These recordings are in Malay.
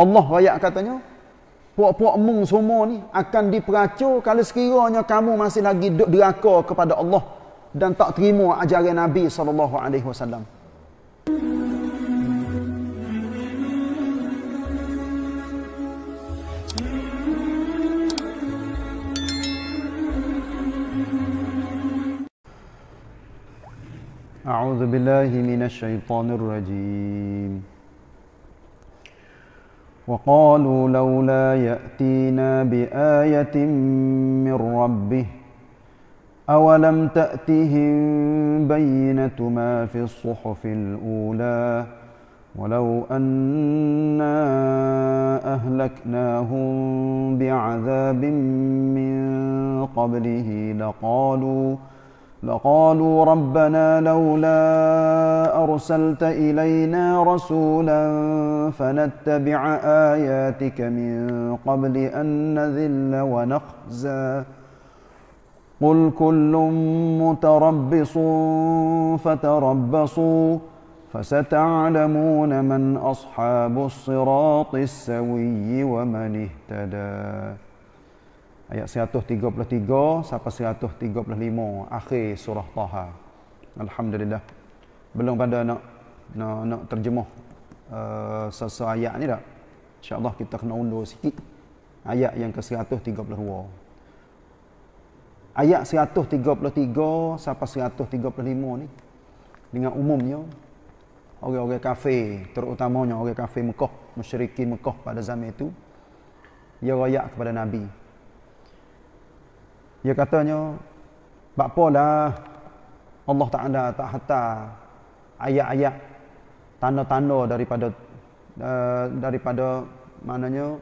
Allah ayat katanya puak-puak mung semua ni akan diperacu kalau sekiranya kamu masih lagi duduk deraka kepada Allah dan tak terima ajaran Nabi saw. alaihi wasallam. A'udzu billahi minasy rajim. وقالوا لولا ياتينا بايه من ربه اولم تاتهم بينه ما في الصحف الاولى ولو انا اهلكناهم بعذاب من قبله لقالوا لقالوا ربنا لولا ارسلت الينا رسولا فنتبع اياتك من قبل ان نذل ونخزى قل كل متربص فتربصوا فستعلمون من اصحاب الصراط السوي ومن اهتدي ayat 133 sampai 135 akhir surah Taha. Alhamdulillah. Belum pada nak nak, nak terjemah uh, eh, sesuatu ayat ni tak? InsyaAllah kita kena undur sikit ayat yang ke-132. Ayat 133 sampai 135 ni dengan umumnya orang-orang kafir terutamanya orang kafir Mekah musyrikin Mekah pada zaman itu ia rakyat kepada Nabi dia katanya, Bapalah Allah Ta'ala tak hantar ayat-ayat tanda-tanda daripada uh, daripada mananya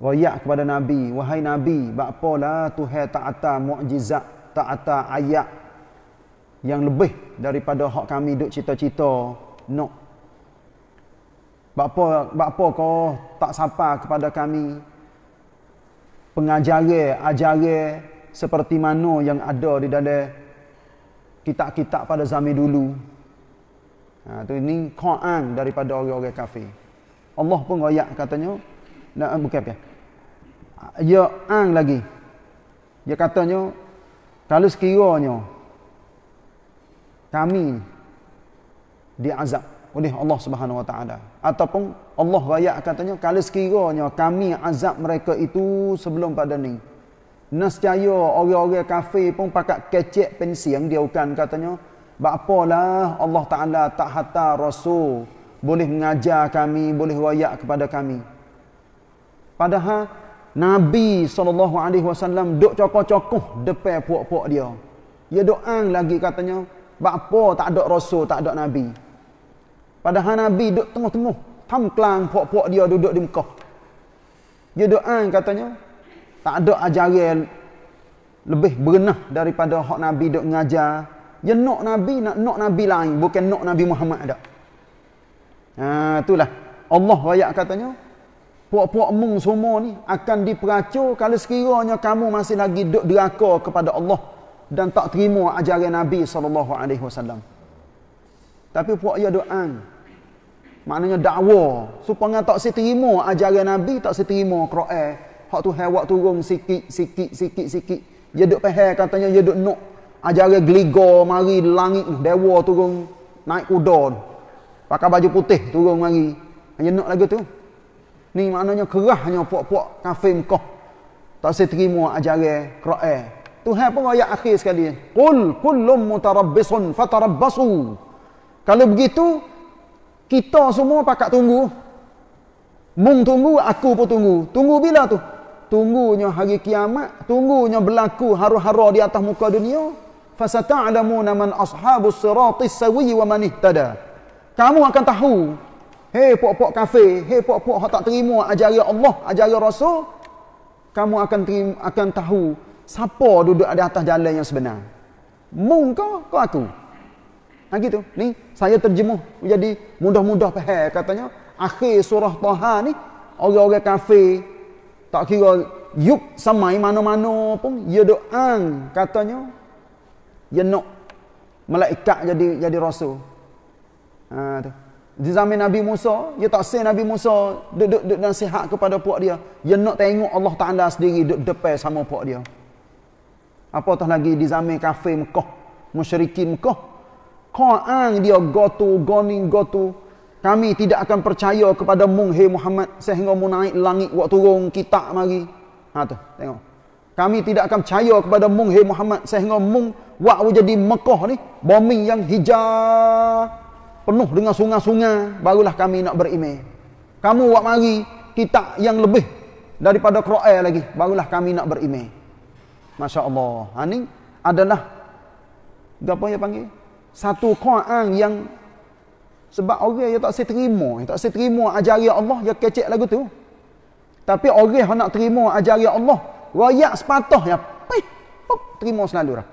wayak kepada nabi wahai nabi bapalah tuhan tak ada mukjizat tak ada ayat yang lebih daripada hak kami duk cita-cita no bapa bapa ko tak sapa kepada kami pengajaran ajaran seperti mana yang ada di dalam kitab-kitab pada zaman dulu. Ha, tu ini Quran daripada orang-orang kafir. Allah pun royak katanya, nak ah, bukan apa. Ah, ya ang lagi. Dia katanya kalau sekiranya kami diazab oleh Allah Subhanahu Wa Taala ataupun Allah royak katanya kalau sekiranya kami azab mereka itu sebelum pada ni. Nescaya orang-orang kafir pun pakat kecek pensiang dia kan katanya. Bapalah Allah Ta'ala tak hatta Rasul boleh mengajar kami, boleh wayak kepada kami. Padahal Nabi SAW duk cokoh-cokoh depan puak-puak dia. Dia doang lagi katanya, Bapa tak ada Rasul, tak ada Nabi. Padahal Nabi duk tengah-tengah, tamklang puak-puak dia duduk di Mekah. Dia doang katanya, tak ada ajaran lebih berenah daripada hak nabi dok ngajar ya nok nabi nak nok nabi lain bukan nok nabi Muhammad dak ha itulah Allah ayat katanya puak-puak mung semua ni akan diperacur kalau sekiranya kamu masih lagi dok deraka kepada Allah dan tak terima ajaran Nabi sallallahu alaihi wasallam. Tapi puak ya doa, Maknanya dakwa supaya tak si ajaran Nabi, tak si terima Quran, Hak tu hewak turun sikit, sikit, sikit, sikit. Dia duduk peher, katanya dia duduk nuk. Ajarin geligo, mari langit, dewa turun, naik kuda. Pakai baju putih, turun mari. Hanya nuk lagi tu. Ni maknanya kerahnya puak-puak kafir Mekah. Tak saya terima ajarin kera'i. Tuhan pun ayat akhir sekali. Qul kullum mutarabbisun fatarabbasu. Kalau begitu, kita semua pakat tunggu. Mung tunggu, aku pun tunggu. Tunggu bila tu? tunggunya hari kiamat, tunggunya berlaku haru-hara di atas muka dunia. Fasata'lamuna man ashabus siratis sawi wa man ihtada. Kamu akan tahu. Hei puak-puak kafe, hei puak-puak hak tak terima ajaran Allah, ajaran Rasul, kamu akan terima, akan tahu siapa duduk di atas jalan yang sebenar. Mung kau, kau aku. Ha nah, gitu. Ni saya terjemuh menjadi mudah-mudah faham katanya akhir surah Taha ni orang-orang kafir tak kira yuk samai mana-mana pun ia ya doa katanya ia ya nak malaikat jadi jadi rasul ha, tu. di zaman Nabi Musa ia ya tak say Nabi Musa duduk duduk dan sihat kepada puak dia ia nak tengok Allah Ta'ala sendiri duduk depan sama puak dia apatah lagi di zaman kafir Mekah musyrikin Mekah Quran dia gotu goning gotu go kami tidak akan percaya kepada Munghe Muhammad sehingga mu naik langit waktu turun kita mari. Ha tu, tengok. Kami tidak akan percaya kepada Munghe Muhammad sehingga mu wak jadi Mekah ni bombing yang hijau penuh dengan sungai-sungai barulah kami nak beriman. Kamu wak mari kita yang lebih daripada Quran lagi barulah kami nak beriman. Masya-Allah. Ha ni adalah apa yang panggil? Satu Quran yang sebab orang yang tak saya terima, yang tak saya terima ajari Allah, dia kecek lagu tu. Tapi orang yang nak terima ajari Allah, rakyat sepatah yang pih, pop, terima selalu lah.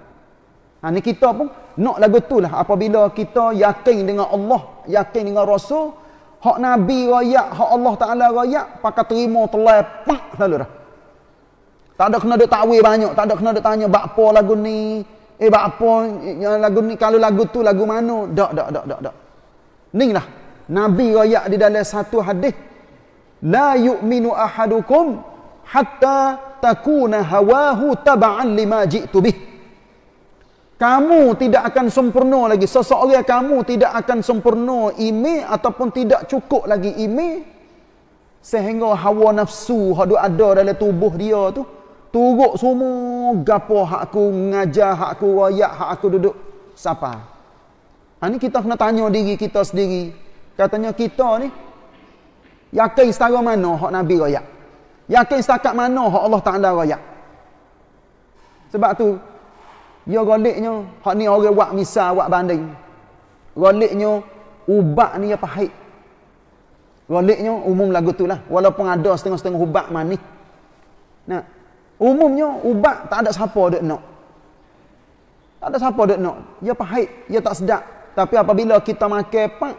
Ha, ni kita pun nak lagu tu lah. Apabila kita yakin dengan Allah, yakin dengan Rasul, hak Nabi rakyat, hak Allah Ta'ala rakyat, pakai terima telah, pak, selalu lah. Tak ada kena ada ta'wil banyak, tak ada kena ada tanya, bakpo lagu ni, eh bakpo eh, lagu ni, kalau lagu tu lagu mana, dak, dak, dak, dak, dak. Ni lah. Nabi raya di dalam satu hadis. La yu'minu ahadukum hatta takuna hawahu taba'an lima jiktu bih. Kamu tidak akan sempurna lagi. Seseorang kamu tidak akan sempurna ini ataupun tidak cukup lagi ini sehingga hawa nafsu hadu ada dalam tubuh dia tu turut semua gapo hak aku ngajar hakku aku wayak hak duduk siapa Ha, ini kita kena tanya diri kita sendiri. Katanya kita ni, yakin setara mana hak Nabi raya? Yakin setakat mana hak Allah Ta'ala raya? Sebab tu, dia ya goliknya, hak ni orang buat misal, buat banding. Goliknya, ubat ni apa haid? Goliknya, umum lagu tu lah. Walaupun ada setengah-setengah ubat manis. Nah, umumnya, ubat tak ada siapa dia nak. Tak ada siapa dia nak. Dia pahit, dia tak sedap. Tapi apabila kita makan pak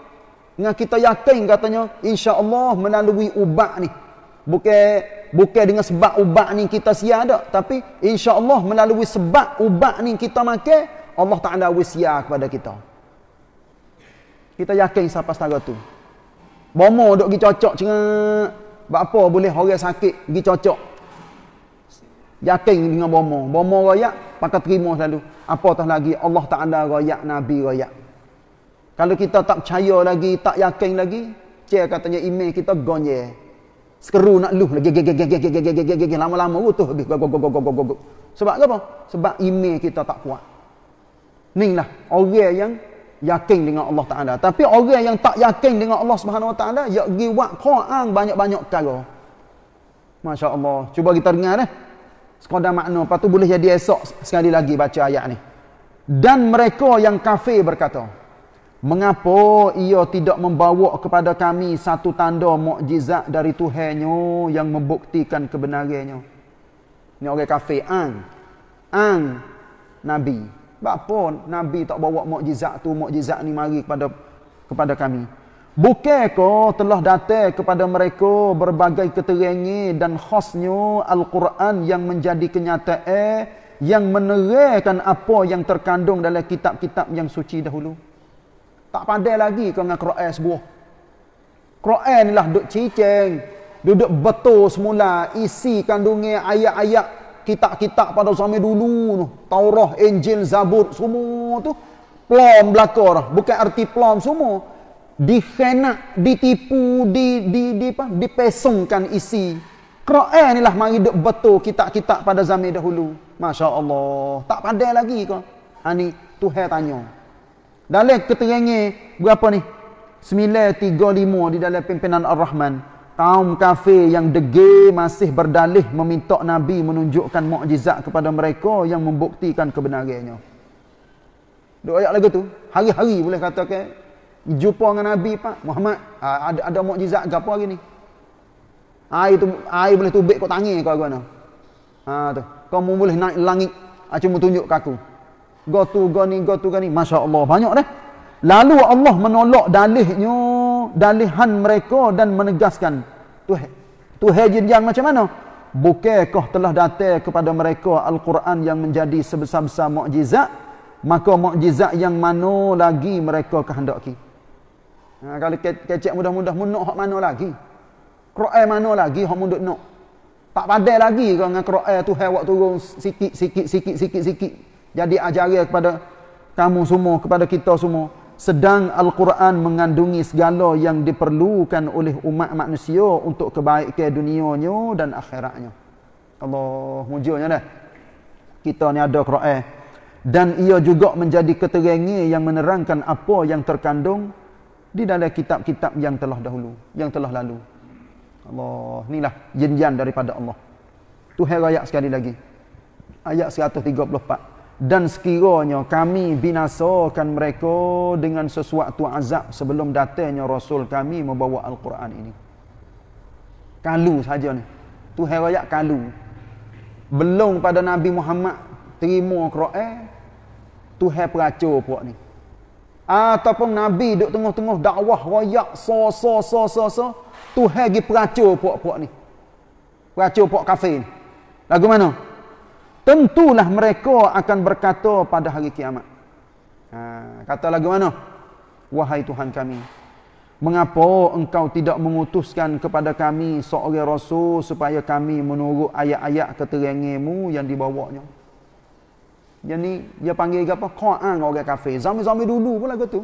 dengan kita yakin katanya insya-Allah melalui ubat ni. Bukan bukan dengan sebab ubat ni kita sia dak, tapi insya-Allah melalui sebab ubat ni kita makan Allah tak Taala wasia kepada kita. Kita yakin siapa setara tu. Bomo duk gi cocok cengak. Bak apa boleh orang sakit gi cocok. Yakin dengan bomo. Bomo royak pakai terima selalu. Apa tah lagi Allah tak ada royak Nabi royak. Kalau kita tak percaya lagi, tak yakin lagi, cik katanya iman kita gonye. Skeru nak luh lagi lama-lama utuh habis. Sebab apa? Sebab iman kita tak kuat. Inilah orang yang yakin dengan Allah Taala. Tapi orang yang tak yakin dengan Allah Subhanahu Wa Taala, ya pergi buat Quran banyak-banyak perkara. Masya-Allah. Cuba kita dengar eh. Sekadar makna, lepas boleh jadi esok sekali lagi baca ayat ni. Dan mereka yang kafir berkata, Mengapa ia tidak membawa kepada kami satu tanda mukjizat dari Tuhannya yang membuktikan kebenarannya? Ni orang kafir ang. Ang nabi. Bapa nabi tak bawa mukjizat tu, mukjizat ni mari kepada kepada kami. ko telah datang kepada mereka berbagai keterangan dan khasnya Al-Quran yang menjadi kenyataan yang menerangkan apa yang terkandung dalam kitab-kitab yang suci dahulu? Tak pandai lagi kau dengan Quran sebuah. Quran ni lah duduk cicing. Duduk betul semula. Isi kandungnya ayat-ayat kitab-kitab pada zaman dulu. Tu. Taurah, Injil, Zabur, semua tu. Plom belakor. Bukan arti plom semua. Dikhenak, ditipu, di, di, di, apa? dipesongkan isi. Quran ni lah mari duduk betul kitab-kitab pada zaman dahulu. Masya Allah. Tak pandai lagi kau. Ini ha, Tuhan tanya. Dalam keterangan berapa ni? 935 di dalam pimpinan Ar-Rahman. Kaum kafir yang degil masih berdalih meminta Nabi menunjukkan mukjizat kepada mereka yang membuktikan kebenarannya. Dua ayat lagi tu, hari-hari boleh katakan jumpa dengan Nabi Pak Muhammad, ha, ada ada mukjizat ke apa hari ni? Air tu air boleh tubik kau tangi kau aku Ha tu. Kau boleh naik langit, ha, aku tunjuk kaku. aku. Gotu goni, gotu gani. Masya-Allah banyak dah. Lalu Allah menolak dalihnya, dalihan mereka dan menegaskan, Tuhan, Tuhan yang macam mana? Bukankah telah datang kepada mereka Al-Quran yang menjadi sebesar-besar mukjizat? Maka mukjizat yang mana lagi mereka kehendaki? Ha, kalau ke kecek mudah-mudah munuk hak mana lagi? Quran mana lagi hak munduk nak? Tak padai lagi kau dengan Quran Tuhan waktu turun sikit-sikit-sikit-sikit-sikit jadi ajaran kepada kamu semua kepada kita semua sedang al-Quran mengandungi segala yang diperlukan oleh umat manusia untuk kebaikan dunianya dan akhiratnya Allah mujurnya dah kita ni ada Quran dan ia juga menjadi keterangan yang menerangkan apa yang terkandung di dalam kitab-kitab yang telah dahulu yang telah lalu Allah inilah jenjan daripada Allah Tuhan ayat sekali lagi ayat 134 dan sekiranya kami binasakan mereka dengan sesuatu azab sebelum datanya Rasul kami membawa Al-Quran ini. Kalu saja ni. Tu herayat kalu. Belum pada Nabi Muhammad terima Quran, tu her peracu puak ni. Ataupun Nabi duduk tengah-tengah dakwah royak so so so so so. Tu her pergi peracu puak-puak ni. Peracu puak kafir ni. Lagu mana? Lagu mana? tentulah mereka akan berkata pada hari kiamat. Ha, kata lagi mana? Wahai Tuhan kami, mengapa engkau tidak mengutuskan kepada kami seorang rasul supaya kami menurut ayat-ayat keterangan-Mu yang dibawanya? Yang ni dia panggil ke apa? Quran orang kafir. Zami-zami dulu pun lagu tu.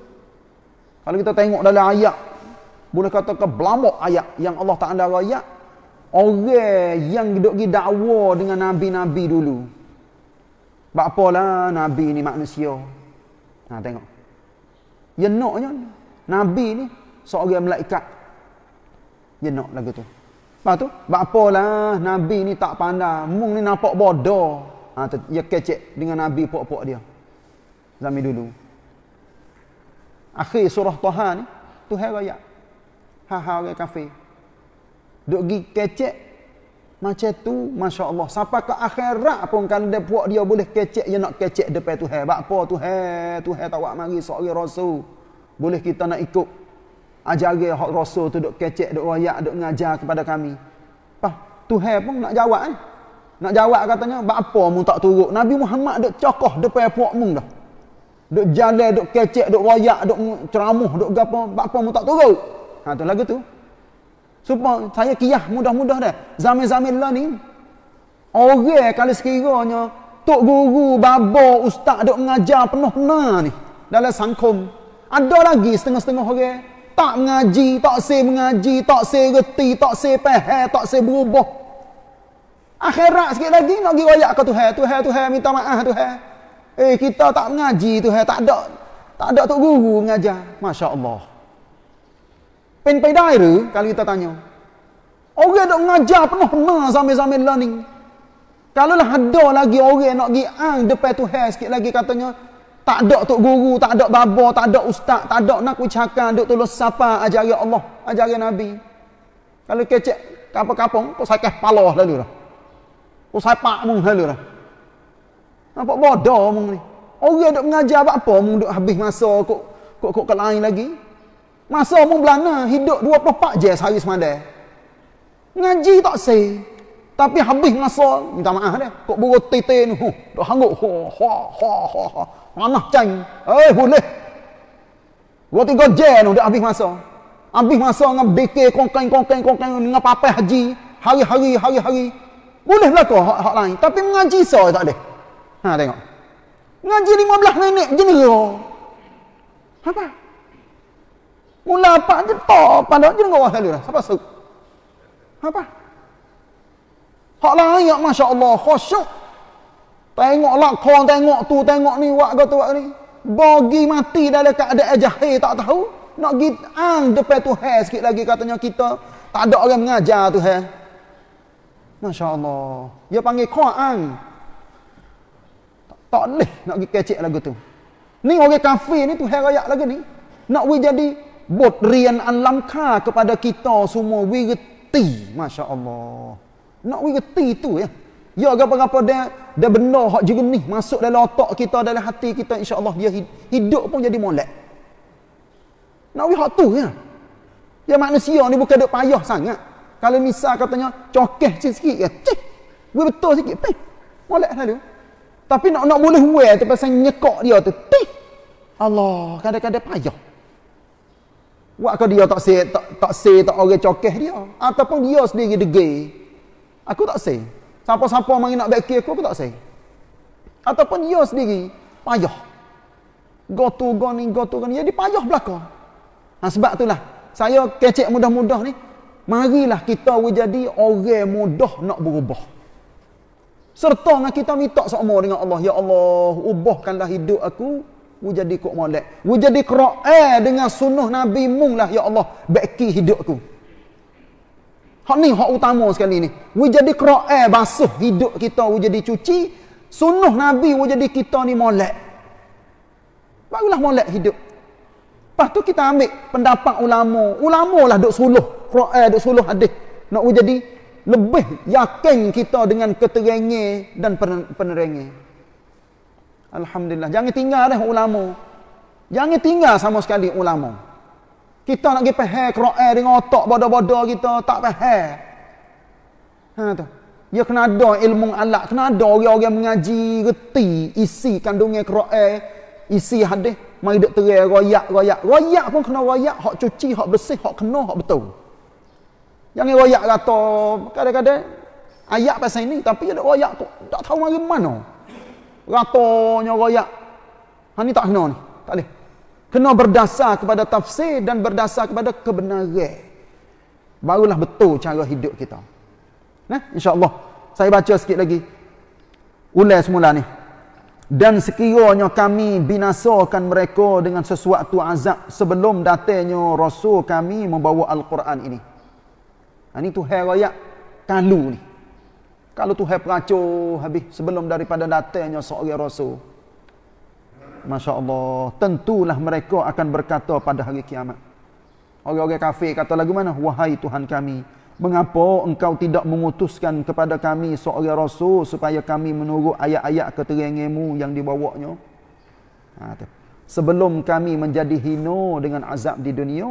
Kalau kita tengok dalam ayat, boleh kata ke belamuk ayat yang Allah Ta'ala ayat, orang yang duduk pergi dakwa dengan Nabi-Nabi dulu. Sebab apalah Nabi ni manusia. Ha, tengok. Yang naknya, Nabi ni seorang melaikat. Yang nak lagu tu. Sebab tu, sebab apalah Nabi ni tak pandai. Mung ni nampak bodoh. Ha, tu, dia kecek dengan Nabi pok-pok dia. Zami dulu. Akhir surah Tuhan ni, tu hera ya. Ha-ha orang kafir. Duk pergi kecek macam tu, Masya Allah. Sampai ke akhirat pun kalau dia puak dia boleh kecek, dia nak kecek depan tu. Hei, apa tu? Hei, tu hei tawak mari seorang rasul. Boleh kita nak ikut. Ajari hak rasul tu duk kecek, duk royak, duk ngajar kepada kami. Apa? Tu hei pun nak jawab kan? Nak jawab katanya, apa mu tak turut? Nabi Muhammad duk cokoh depan puak mu dah. Duk jalan, duk kecek, duk royak, duk ceramuh, duk gapa. Apa mu tak turut? Ha, tu lagu tu. Supaya saya kiyah mudah-mudah dah. Zaman-zaman lah ni. Orang eh, kalau sekiranya Tok Guru, Baba, Ustaz dok mengajar penuh penuh ni. Dalam sangkum. Ada lagi setengah-setengah orang. Eh, tak mengaji, tak se mengaji, tak se reti, tak se pehe, tak se berubah. Akhirat sikit lagi nak pergi wayak ke Tuhan. Tuhan, Tuhan, minta maaf Tuhan. Eh, kita tak mengaji Tuhan. Tak ada. Tak ada Tok Guru mengajar. Masya Allah. Pen pedai re kalau kita tanya. Orang dok ngajar penuh penuh sambil-sambil learning. Kalau lah ada lagi orang nak gi ang depan tu hair sikit lagi katanya tak ada tok guru, tak ada babo, tak ada ustaz, tak ada nak ucapkan dok tolong siapa ajari ya Allah, ajar Nabi. Kalau kecek kapung-kapung, kau sakit kepala lalu lah. Kau sepak mung lalu lah. Nampak bodoh mung ni. Orang dok mengajar apa mung dok habis masa kok kok kok lain lagi. Masa umur belana, hidup 24 je sehari semadai. Ngaji tak say. Tapi habis masa, minta maaf dia. Kok buruk tete ni, huh, dah hangguk. Ha, ha, ha, ha, Mana cang? Eh, boleh. Dua tiga je ni, dia habis masa. Habis masa dengan bekeh, kongkeng kongkeng kongkeng dengan papai haji. Hari-hari, hari-hari. Boleh berlaku hak, lain. Tapi mengaji saya tak ada. Ha, tengok. Mengaji 15 minit je ni. Apa? Apa? Mula apa je tak pada je dengar orang selalu lah. Siapa suruh? Apa? Hak lain ya lah, Masya Allah khusyuk. Tengok lah kong, tengok tu, tengok ni, wak kau tu, wak ni. Bagi mati dalam keadaan jahil tak tahu. Nak git ang depan tu hai sikit lagi katanya kita. Tak ada orang mengajar tu hai. Masya Allah. Dia panggil kong ang. Tak, boleh nak git kecik lagu tu. Ni orang kafir ni tu hai rakyat lagi ni. Nak we jadi Bot rian alam kha kepada kita semua wirti. Masya Allah. Nak wirti tu ya. Ya apa-apa dia, dia benda hak juga ni. Masuk dalam otak kita, dalam hati kita. Insya Allah dia hidup pun jadi molek. Nak wirti tu ya. Ya manusia ni bukan duk payah sangat. Kalau misal katanya cokeh sikit-sikit ya. Cik. Gue betul sikit. Pih. Molek selalu. Tapi nak nak boleh wear tu pasal nyekok dia tu. Pih. Allah, kadang-kadang payah. Buat kau dia tak say, tak, tak say, tak orang cokeh dia. Ataupun dia sendiri degil. Aku tak say. Siapa-siapa orang nak backer aku, aku tak say. Ataupun dia sendiri payah. Go to go ni, go to go ni. Jadi payah belakang. Nah, ha, sebab itulah, saya kecek mudah-mudah ni, marilah kita jadi orang mudah nak berubah. Serta dengan kita minta semua dengan Allah, Ya Allah, ubahkanlah hidup aku Wu jadi kok molek. Wu jadi Quran eh, dengan sunnah Nabi mung lah ya Allah, beki hidupku. Hak ni hak utama sekali ni. Wu jadi Quran eh, basuh hidup kita, wu jadi cuci sunnah Nabi wu jadi kita ni molek. Barulah molek hidup. Lepas tu kita ambil pendapat ulama. Ulama lah duk suluh. Quran eh, duk suluh hadis. Nak wu jadi lebih yakin kita dengan keterengi dan penerengi. Alhamdulillah. Jangan tinggal dah ulama. Jangan tinggal sama sekali ulama. Kita nak pergi pahal kera'an dengan otak bodoh-bodoh kita. Tak pahal. Ha, tu. Ya, kena ada ilmu alat. Kena ada orang-orang mengaji, reti, isi kandungnya kera'an. Isi hadis. Mari duduk terai, royak, royak. Royak pun kena royak. Hak cuci, hak bersih, hak kena, hak betul. Jangan royak kata kadang-kadang. Ayat pasal ini. Tapi dia royak tu. Tak tahu mari mana. Ratonya royak. Ha ni tak kena ni. Tak boleh. Kena berdasar kepada tafsir dan berdasar kepada kebenaran. Barulah betul cara hidup kita. Nah, insya-Allah. Saya baca sikit lagi. Ulai semula ni. Dan sekiranya kami binasakan mereka dengan sesuatu azab sebelum datangnya Rasul kami membawa Al-Quran ini. Ini ha, tu hari raya kalu ni. Kalau tu Tuhan ngaco habis sebelum daripada datanya seorang rasul. Masya-Allah, tentulah mereka akan berkata pada hari kiamat. Orang-orang kafir kata lagu mana? Wahai Tuhan kami, mengapa engkau tidak mengutuskan kepada kami seorang rasul supaya kami menurut ayat-ayat keterangan-Mu yang dibawanya? Ha, tu. Sebelum kami menjadi hino dengan azab di dunia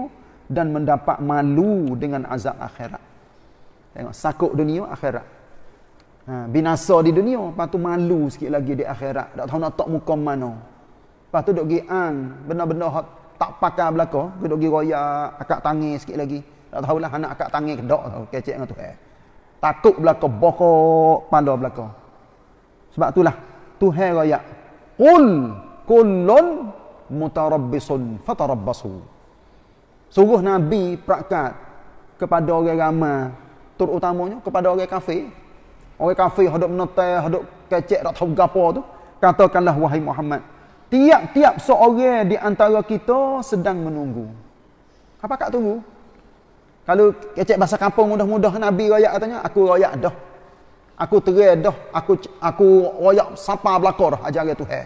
dan mendapat malu dengan azab akhirat. Tengok, sakuk dunia akhirat ha, binasa di dunia lepas tu malu sikit lagi di akhirat tak tahu nak tak muka mana lepas tu duk pergi ang benda-benda tak pakai belaka duk pergi royak akak tangis sikit lagi tak tahulah anak akak tangis ke dak kecek dengan tuhan takut belaka bokok pandai belaka sebab itulah tuhan royak qul kullun mutarabbisun fatarabbasu suruh nabi prakat kepada orang ramai terutamanya kepada orang kafir Orang kafir hodok menotai, hodok kecek tak tahu gapo tu. Katakanlah wahai Muhammad. Tiap-tiap seorang di antara kita sedang menunggu. Apa kak tunggu? Kalau kecek bahasa kampung mudah-mudah Nabi raya katanya, aku raya dah. Aku terai dah. Aku aku raya sapa belakang dah ajaran Tuhan.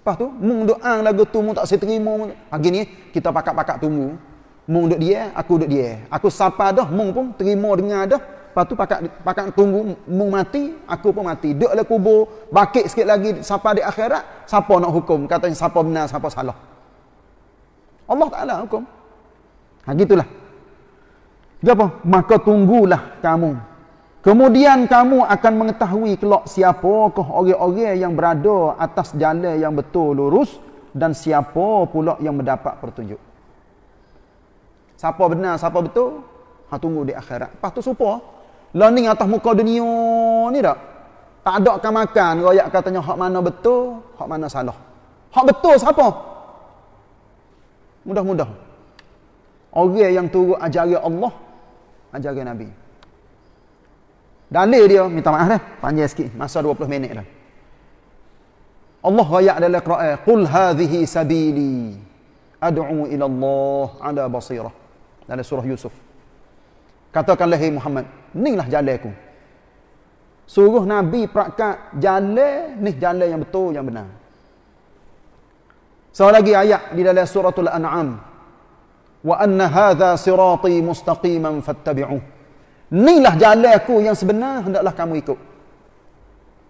Lepas tu, mung doang lagu tu, mung tak seterima. Hari ni, kita pakak-pakak tunggu. Mung duduk dia, aku duduk dia. Aku sapa dah, mung pun terima dengar dah. Lepas tu pakak pakak tunggu mu mati, aku pun mati. Duduklah kubur, bakit sikit lagi siapa di akhirat, siapa nak hukum? Katanya siapa benar, siapa salah. Allah Taala hukum. Ha gitulah. Dia apa? Maka tunggulah kamu. Kemudian kamu akan mengetahui kelak siapa orang-orang yang berada atas jalan yang betul lurus dan siapa pula yang mendapat petunjuk. Siapa benar, siapa betul? Ha tunggu di akhirat. Lepas tu supaya Learning atas muka dunia ni tak? Tak ada akan makan. Rakyat katanya hak mana betul, hak mana salah. Hak betul siapa? Mudah-mudah. Orang yang turut ajari Allah, ajari Nabi. Dalil dia, minta maaf dah. Eh. Panjang sikit. Masa 20 minit dah. Allah raya dalam Al-Quran, "Qul hadhihi sabili ad'u ila Allah 'ala basirah." Dalam surah Yusuf. Katakanlah hai Muhammad, inilah jalan aku suruh nabi praktik jalan ni jalan yang betul yang benar seorang lagi ayat di dalam suratul an'am wa anna hadha sirati mustaqiman fattabi'u inilah jalan aku yang sebenar hendaklah kamu ikut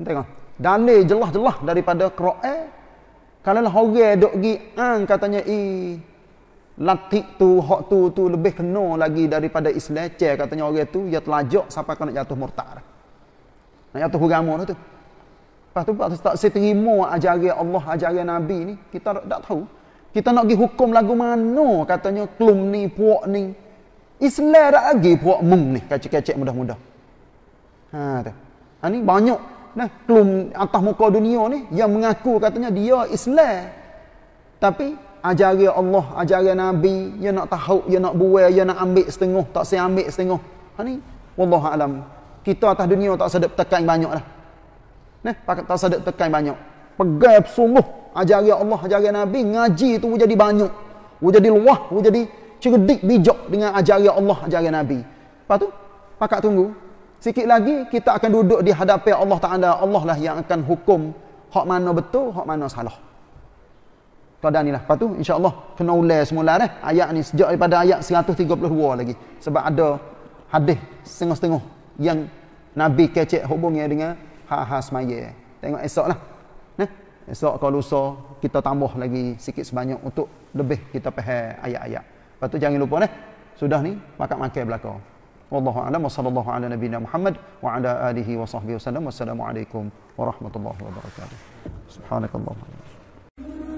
tengok dalil jelas-jelas daripada Quran kalau lah orang duk gi an ah, katanya eh latik tu hak tu tu lebih kena lagi daripada islecer katanya orang tu ia telajak sampai kena jatuh murtad nak jatuh agama tu lepas tu pak tak saya terima ajaran Allah ajaran nabi ni kita tak tahu kita nak pergi hukum lagu mana katanya klum ni puak ni Islam dah lagi puak mung ni kacik kacik mudah-mudah ha tu ha, ni banyak nah klum atas muka dunia ni yang mengaku katanya dia Islam tapi ajari Allah, ajari Nabi, dia nak tahu, dia nak buai, dia nak ambil setengah, tak saya ambil setengah. Ha ni, wallah alam. Kita atas dunia tak sedap tekan banyak dah. Neh, pakat tak sedap tekan banyak. Pegai sungguh ajari Allah, ajari Nabi, ngaji tu jadi banyak. Wu jadi luah, wu jadi cerdik bijak dengan ajari Allah, ajari Nabi. Lepas tu, pakat tunggu. Sikit lagi kita akan duduk di hadapan Allah Taala. Allah lah yang akan hukum hak mana betul, hak mana salah. Tuan-tuan ni lah. Lepas tu, insyaAllah, kena ulas semula dah. Ayat ni, sejak daripada ayat 132 lagi. Sebab ada hadis setengah-setengah yang Nabi kecek hubungnya dengan ha-ha semaya. Tengok esok lah. Nah, esok kalau usah, kita tambah lagi sikit sebanyak untuk lebih kita pahal ayat-ayat. Lepas tu, jangan lupa dah. Sudah ni, makan-makan belakang. Wallahu a'lam wa sallallahu ala nabiyyina Muhammad wa ala alihi wa sahbihi wa sallam. Wassalamualaikum warahmatullahi wabarakatuh. Subhanakallah. Thank you.